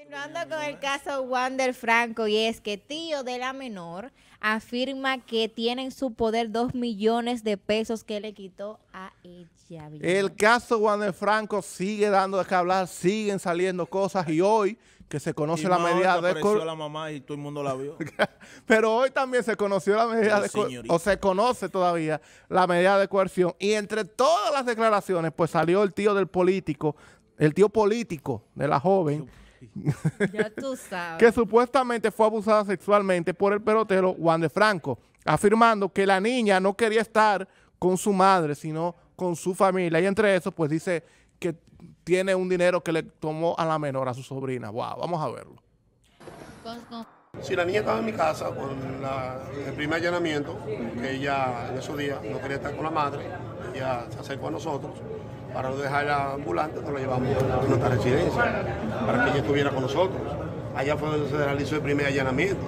Continuando con el caso Wander Franco, y es que tío de la menor afirma que tiene en su poder dos millones de pesos que le quitó a ella. El caso Wander Franco sigue dando de qué hablar, siguen saliendo cosas y hoy que se conoce la medida de la mamá y todo el mundo la vio. Pero hoy también se conoció la medida de coerción o se conoce todavía la medida de coerción y entre todas las declaraciones pues salió el tío del político, el tío político de la joven. que supuestamente fue abusada sexualmente por el pelotero Juan de Franco, afirmando que la niña no quería estar con su madre, sino con su familia. Y entre eso, pues dice que tiene un dinero que le tomó a la menor, a su sobrina. Wow, vamos a verlo. Si la niña estaba en mi casa con el primer allanamiento, que ella en esos días no quería estar con la madre, ella se acercó a nosotros para no dejarla ambulante, nos la llevamos a nuestra residencia, para que ella estuviera con nosotros. Allá fue donde se realizó el primer allanamiento,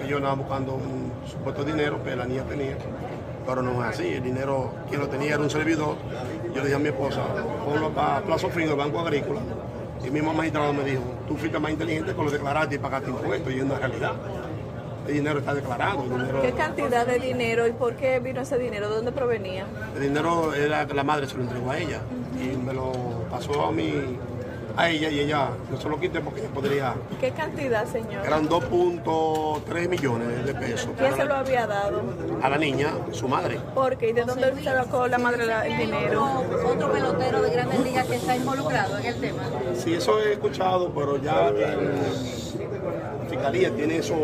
que yo andaba buscando un supuesto dinero que la niña tenía, pero no es así, el dinero quien lo tenía era un servidor. Yo le dije a mi esposa, ponlo para Plazo Frío, el Banco Agrícola, y mi mismo magistrado me dijo, tú fuiste más inteligente con lo declaraste y pagaste impuestos, y es una realidad. El dinero está declarado. ¿Qué cantidad de dinero y por qué vino ese dinero? ¿De dónde provenía? El dinero era que la madre se lo entregó a ella y me lo pasó a mí, a ella y ella no se lo quité porque ella podría. ¿Qué cantidad, señor? Eran 2.3 millones de pesos. ¿Quién se lo había dado? A la niña, su madre. ¿Por qué? ¿Y de dónde se sacó la madre el dinero? Otro pelotero de Grandes Ligas que está involucrado en el tema. Sí, eso he escuchado, pero ya fiscalía tiene esos,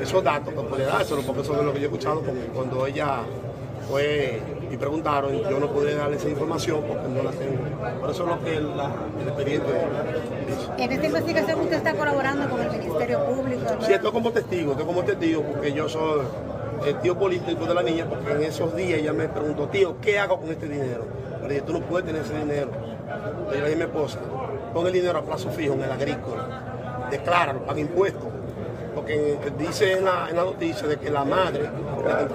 esos datos que puede darse, porque eso es lo que yo he escuchado cuando ella fue y preguntaron, yo no pude darle esa información porque no la tengo. Por eso es lo que el expediente dice. En esta investigación usted está colaborando con el Ministerio Público. Sí, estoy como testigo, estoy como testigo porque yo soy el tío político de la niña porque en esos días ella me preguntó, tío, ¿qué hago con este dinero? Le dije, tú no puedes tener ese dinero. Le dije a mi esposa, pon el dinero a plazo fijo en el agrícola Declaran, han impuesto Porque dice en la, noticia de que la madre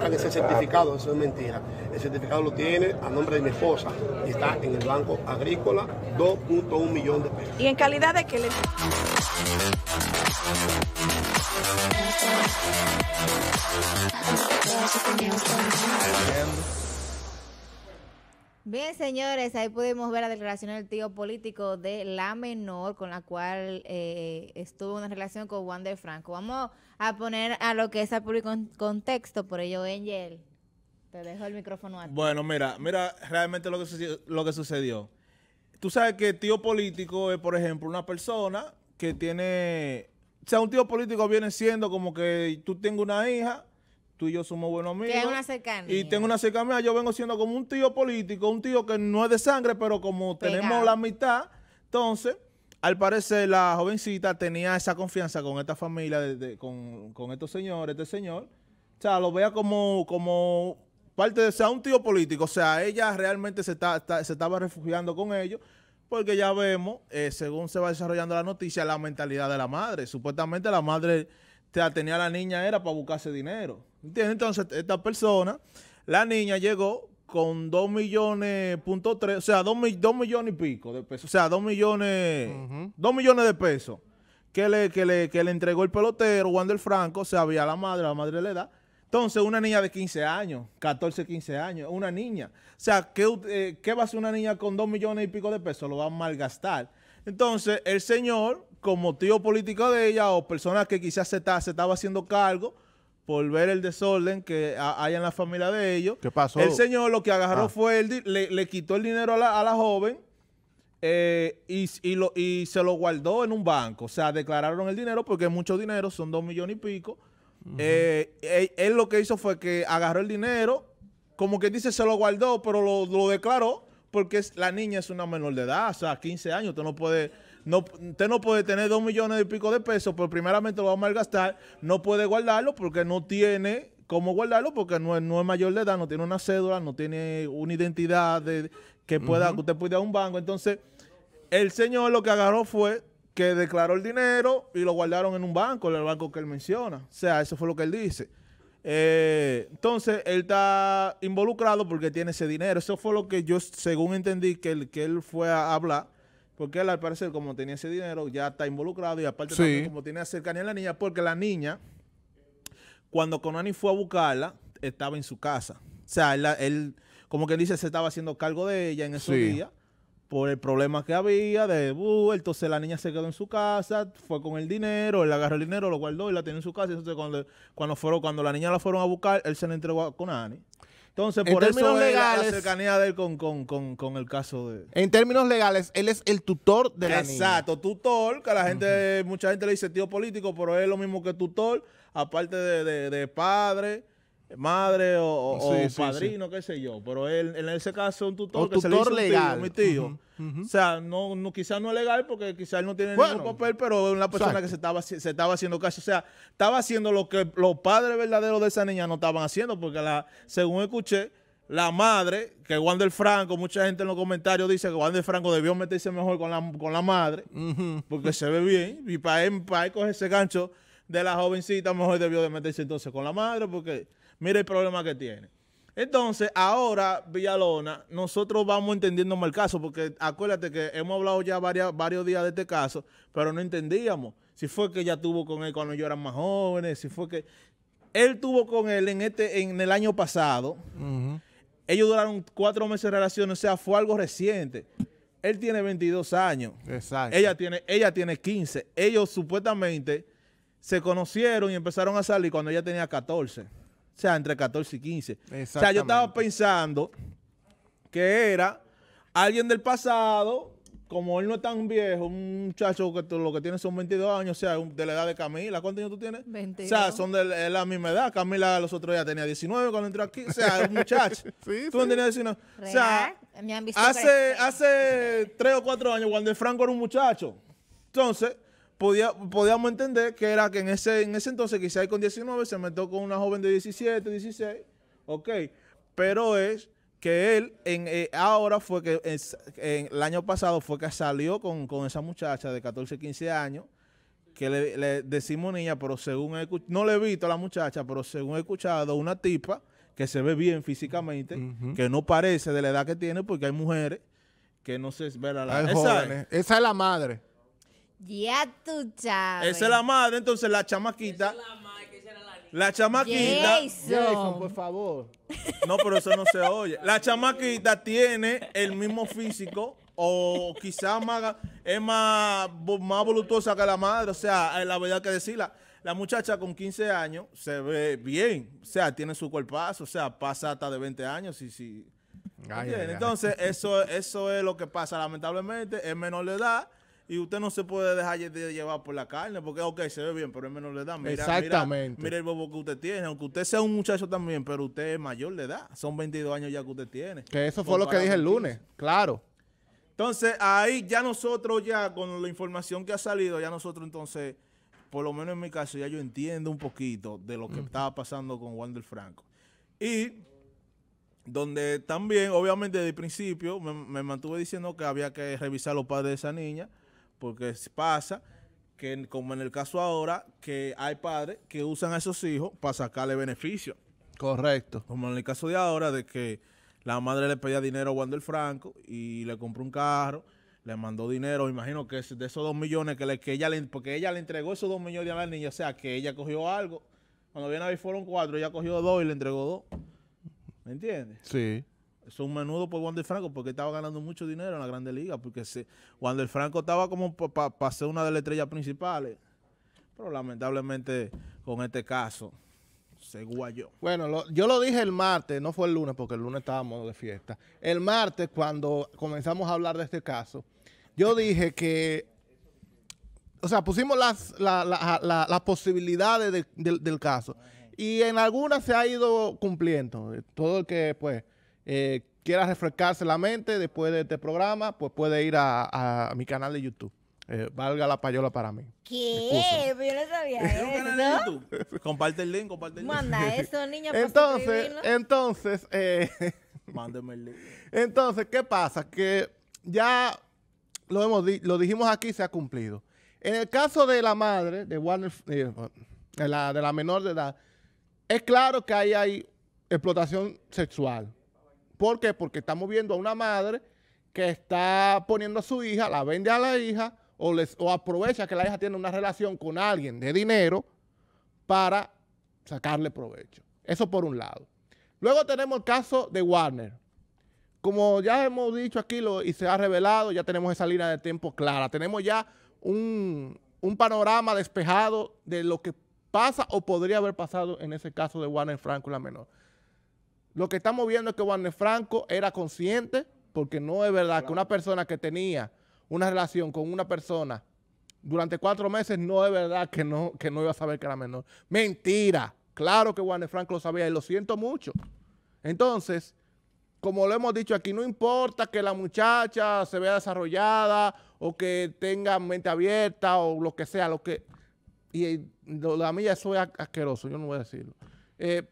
le en ese certificado, eso es mentira. El certificado lo tiene a nombre de mi esposa y está en el Banco Agrícola, 2.1 millones de pesos. ¿Y en calidad de qué le... Bien, señores, ahí pudimos ver la declaración del tío político de la menor, con la cual eh, estuvo una relación con Juan de Franco. Vamos a poner a lo que es el público en contexto, por ello, Angel, te dejo el micrófono Bueno, mira, mira realmente lo que sucedió. Lo que sucedió. Tú sabes que tío político es, por ejemplo, una persona que tiene... O sea, un tío político viene siendo como que tú tengo una hija tú y yo somos buenos amigos. una cercanía. Y tengo una cercanía, yo vengo siendo como un tío político, un tío que no es de sangre, pero como tenemos la mitad, entonces, al parecer la jovencita tenía esa confianza con esta familia, con, estos señores, este señor. O sea, lo vea como, como parte de, sea, un tío político. O sea, ella realmente se, se estaba refugiando con ellos porque ya vemos, eh, según se va desarrollando la noticia, la mentalidad de la madre. Supuestamente la madre sea, tenía la niña era para buscarse dinero. ¿Entiendes? Entonces, esta persona, la niña llegó con 2 millones, punto 3, o sea, 2, millones y pico de pesos. O sea, 2 millones, 2 millones de pesos que le, le, entregó el pelotero, Wander Franco, o se había la madre, la madre le da. Entonces, una niña de 15 años, 14, 15 años, una niña. O sea, ¿qué, eh, ¿qué va a hacer una niña con 2 millones y pico de pesos? Lo va a malgastar. Entonces, el señor como tío político de ella o personas que quizás se, estaba haciendo cargo por ver el desorden que hay en la familia de ellos. ¿Qué pasó? El señor lo que agarró ah. fue, el, le, le, quitó el dinero a la, joven eh, y, se lo guardó en un banco. O sea, declararon el dinero porque es mucho dinero, son dos millones y pico. Eh, él, lo que hizo fue que agarró el dinero, como que dice, se lo guardó, pero lo, declaró porque la niña es una menor de edad, o sea, 15 años, usted no puede usted no puede tener dos millones y pico de pesos, pero primeramente lo va a malgastar, no puede guardarlo porque no tiene cómo guardarlo, porque no es, no mayor de edad, no tiene una cédula, no tiene una identidad que pueda, que usted pueda a un banco. Entonces, el señor lo que agarró fue que declaró el dinero y lo guardaron en un banco, en el banco que él menciona. O sea, eso fue lo que él dice. Eh, entonces, él está involucrado porque tiene ese dinero. Eso fue lo que yo, según entendí, que, que él fue a hablar porque él, al parecer, como tenía ese dinero, ya está involucrado. Y aparte, también, como tiene cercanía a la niña, porque la niña, cuando Conani fue a buscarla, estaba en su casa. O sea, él, como que dice, se estaba haciendo cargo de ella en esos días por el problema que había de uh, entonces la niña se quedó en su casa, fue con el dinero, él agarró el dinero, lo guardó y la tiene en su casa. Entonces cuando, cuando fueron, cuando la niña la fueron a buscar, él se la entregó a Conani. Entonces, por en términos legales. La cercanía de él con, el caso de. En términos legales, él es el tutor de la Exacto, tutor, que la gente, mucha gente le dice tío político, pero es lo mismo que tutor, aparte de, de, de padre madre o, padrino, qué sé yo. Pero él, en ese caso, un tutor, que se le legal. O sea, no, quizás no es legal porque quizás no tiene ningún papel, pero es una persona que se estaba, se estaba haciendo caso. O sea, estaba haciendo lo que los padres verdaderos de esa niña no estaban haciendo porque, la, según escuché, la madre, que Wander Franco, mucha gente en los comentarios dice que Wander Franco debió meterse mejor con la, con la madre porque se ve bien y para él, para él coger ese gancho de la jovencita mejor debió de meterse entonces con la madre porque Mira el problema que tiene. Entonces, ahora, Villalona, nosotros vamos entendiendo más el caso, porque acuérdate que hemos hablado ya varios días de este caso, pero no entendíamos si fue que ella tuvo con él cuando yo eran más jóvenes, si fue que... Él tuvo con él en, este, en el año pasado. Ellos duraron cuatro meses de relación, o sea, fue algo reciente. Él tiene 22 años. Exacto. Ella tiene, ella tiene 15. Ellos supuestamente se conocieron y empezaron a salir cuando ella tenía 14. O sea, entre 14 y 15. O sea, yo estaba pensando que era alguien del pasado, como él no es tan viejo, un muchacho que lo que tiene son 22 años, o sea, de la edad de Camila. ¿Cuántos años tú tienes? 22. O sea, son de la, misma edad. Camila los otros días tenía 19 cuando entró aquí. O sea, un muchacho. sí, tú tenías 19. O sea, hace, hace 3 o 4 años, cuando Franco era un muchacho. Entonces, podíamos entender que era que en ese, en ese entonces, quizás con 19, se metió con una joven de 17, 16, ok. Pero es que él en, eh, ahora fue que en, el año pasado fue que salió con, esa muchacha de 14, 15 años, que le, decimos niña, pero según he, no le he visto a la muchacha, pero según he escuchado, una tipa que se ve bien físicamente, que no parece de la edad que tiene, porque hay mujeres que no se ven, la Esa es la madre. Ya tu Esa es la madre, entonces la chamaquita. la chamaquita. por favor. No, pero eso no se oye. La chamaquita tiene el mismo físico o quizás es más, más voluptuosa que la madre. O sea, eh, la verdad que decirla. La muchacha con 15 años se ve bien. O sea, tiene su cuerpazo. O sea, pasa hasta de 20 años y si... Entonces, eso, eso es lo que pasa. Lamentablemente, es menor de edad y usted no se puede dejar de llevar por la carne, porque ok, se ve bien, pero es menos de edad. Mira, Exactamente. mire el bobo que usted tiene, aunque usted sea un muchacho también, pero usted es mayor de edad, son 22 años ya que usted tiene. Que eso fue lo que dije el lunes, claro. Entonces, ahí ya nosotros ya, con la información que ha salido, ya nosotros entonces, por lo menos en mi caso, ya yo entiendo un poquito de lo que estaba pasando con Wander Franco. Y donde también, obviamente, desde el principio me, mantuve diciendo que había que revisar los padres de esa niña porque pasa que, como en el caso ahora, que hay padres que usan a esos hijos para sacarle beneficio. Correcto. Como en el caso de ahora, de que la madre le pedía dinero a Wander Franco y le compró un carro, le mandó dinero, imagino que de esos dos millones que, le, ella le, porque ella le entregó esos dos millones a la niña, o sea que ella cogió algo. Cuando viene a ver fueron cuatro, ella cogió dos y le entregó dos. ¿Me entiendes? Sí. Es un menudo por Wander Franco porque estaba ganando mucho dinero en la Grande Liga. Porque se, Wander Franco estaba como para ser una de las estrellas principales. Pero lamentablemente con este caso se guayó. Bueno, yo lo dije el martes, no fue el lunes porque el lunes estábamos de fiesta. El martes cuando comenzamos a hablar de este caso, yo dije que, o sea, pusimos las, posibilidades del caso. Y en algunas se ha ido cumpliendo. Todo el que, pues eh, quiera refrescarse la mente después de este programa, pues puede ir a, mi canal de YouTube. Eh, valga la payola para mí. ¿Qué? Pues yo no sabía eso. Comparte el link, comparte el link. Manda eso, niña. entonces, entonces, eh, Entonces, ¿qué pasa? Que ya lo hemos lo dijimos aquí, se ha cumplido. En el caso de la madre de Warner, la, de la menor de edad, es claro que ahí hay explotación sexual. ¿Por qué? Porque estamos viendo a una madre que está poniendo a su hija, la vende a la hija o, les, o aprovecha que la hija tiene una relación con alguien de dinero para sacarle provecho. Eso por un lado. Luego tenemos el caso de Warner. Como ya hemos dicho aquí y se ha revelado, ya tenemos esa línea de tiempo clara. Tenemos ya un, un panorama despejado de lo que pasa o podría haber pasado en ese caso de Warner Franco la menor. Lo que estamos viendo es que Warner Franco era consciente, porque no es verdad que una persona que tenía una relación con una persona durante cuatro meses, no es verdad que no, que no iba a saber que era menor. Mentira. Claro que Warner Franco lo sabía y lo siento mucho. Entonces, como lo hemos dicho aquí, no importa que la muchacha se vea desarrollada o que tenga mente abierta o lo que sea, lo que... Y, a mí ya es asqueroso, yo no voy a decirlo. Eh,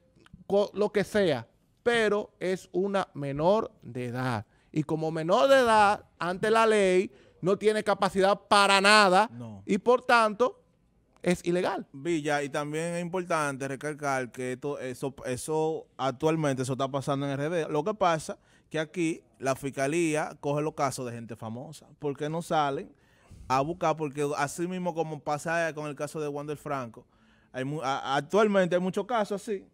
lo que sea, pero es una menor de edad. Y como menor de edad, ante la ley, no tiene capacidad para nada y por tanto es ilegal. Villa, y también es importante recalcar que esto, eso, eso actualmente eso está pasando en RD. Lo que pasa que aquí la fiscalía coge los casos de gente famosa. ¿Por qué no salen a buscar? Porque así mismo como pasa con el caso de Wander Franco, hay, actualmente hay muchos casos así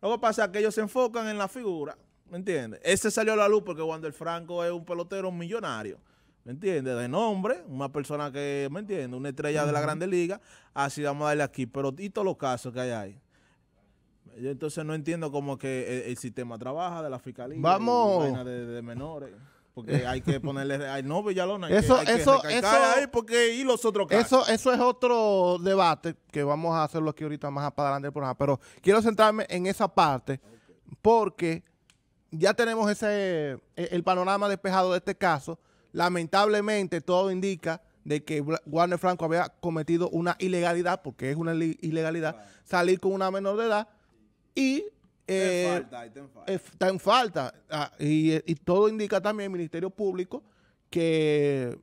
lo que pasa es que ellos se enfocan en la figura, ¿me entiendes? Ese salió a la luz porque cuando el Franco es un pelotero millonario, ¿me entiendes? De nombre, una persona que, ¿me entiendes? Una estrella de la Grande Liga, así vamos a darle aquí. Pero y todos los casos que hay ahí. Yo entonces no entiendo cómo que el, sistema trabaja de la fiscalía, de menores porque hay que ponerle no Villalona. eso, eso, y los otros casos. Eso, eso es otro debate que vamos a hacerlo aquí ahorita más para adelante del Pero quiero centrarme en esa parte porque ya tenemos ese e, el panorama despejado de este caso. Lamentablemente todo indica de que Warner Franco había cometido una ilegalidad, porque es una ilegalidad, salir con una menor de edad y está en eh, falta. falta. Eh, ah, y, todo indica también el Ministerio Público que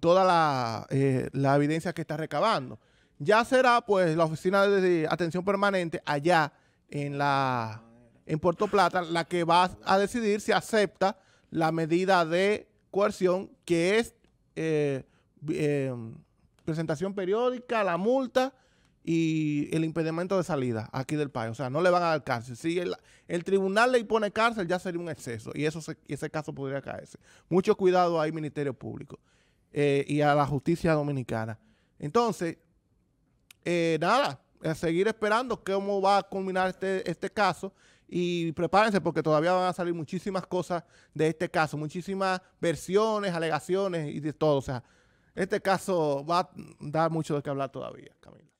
toda eh, la, evidencia que está recabando. Ya será pues la oficina de atención permanente allá en la en Puerto Plata la que va a decidir si acepta la medida de coerción que es presentación periódica, la multa y el impedimento de salida aquí del país. O sea, no le van a dar cárcel. Si el, tribunal le impone cárcel, ya sería un exceso y eso ese caso podría caerse. Mucho cuidado ahí, Ministerio Público eh, y a la justicia dominicana. Entonces, eh, nada, a seguir esperando cómo va a culminar este, este caso y prepárense porque todavía van a salir muchísimas cosas de este caso, muchísimas versiones, alegaciones y de todo. O sea, este caso va a dar mucho de qué hablar todavía, Camila.